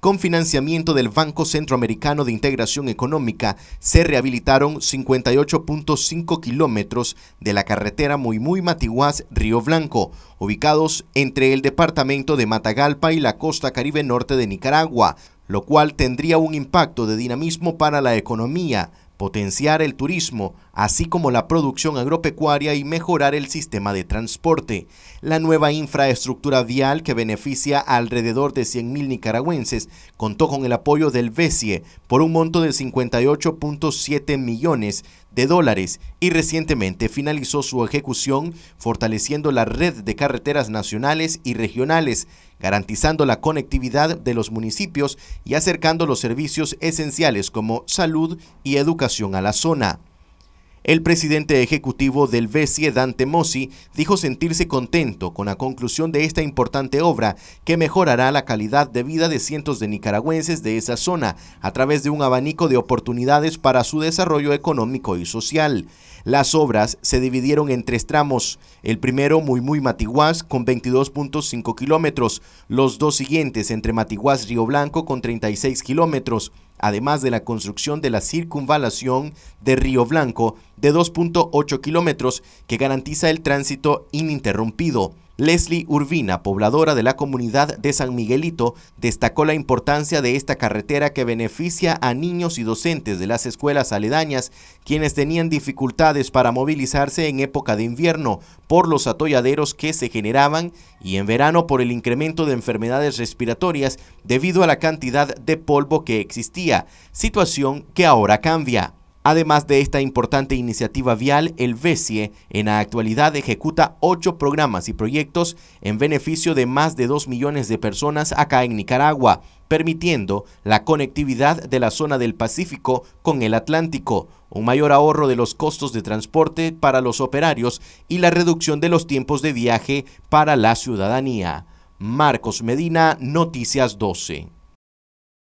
Con financiamiento del Banco Centroamericano de Integración Económica, se rehabilitaron 58.5 kilómetros de la carretera muy muy río Blanco, ubicados entre el departamento de Matagalpa y la costa caribe norte de Nicaragua, lo cual tendría un impacto de dinamismo para la economía, potenciar el turismo, así como la producción agropecuaria y mejorar el sistema de transporte. La nueva infraestructura vial que beneficia a alrededor de 100.000 nicaragüenses contó con el apoyo del BESIE por un monto de 58.7 millones de dólares y recientemente finalizó su ejecución fortaleciendo la red de carreteras nacionales y regionales garantizando la conectividad de los municipios y acercando los servicios esenciales como salud y educación a la zona. El presidente ejecutivo del BESIE, Dante Mossi, dijo sentirse contento con la conclusión de esta importante obra que mejorará la calidad de vida de cientos de nicaragüenses de esa zona a través de un abanico de oportunidades para su desarrollo económico y social. Las obras se dividieron en tres tramos, el primero muy muy Matiguás con 22.5 kilómetros, los dos siguientes entre Matiguás Río Blanco con 36 kilómetros, además de la construcción de la circunvalación de Río Blanco de 2.8 kilómetros que garantiza el tránsito ininterrumpido. Leslie Urbina, pobladora de la comunidad de San Miguelito, destacó la importancia de esta carretera que beneficia a niños y docentes de las escuelas aledañas, quienes tenían dificultades para movilizarse en época de invierno por los atolladeros que se generaban y en verano por el incremento de enfermedades respiratorias debido a la cantidad de polvo que existía, situación que ahora cambia. Además de esta importante iniciativa vial, el BESIE en la actualidad ejecuta ocho programas y proyectos en beneficio de más de 2 millones de personas acá en Nicaragua, permitiendo la conectividad de la zona del Pacífico con el Atlántico, un mayor ahorro de los costos de transporte para los operarios y la reducción de los tiempos de viaje para la ciudadanía. Marcos Medina, Noticias 12.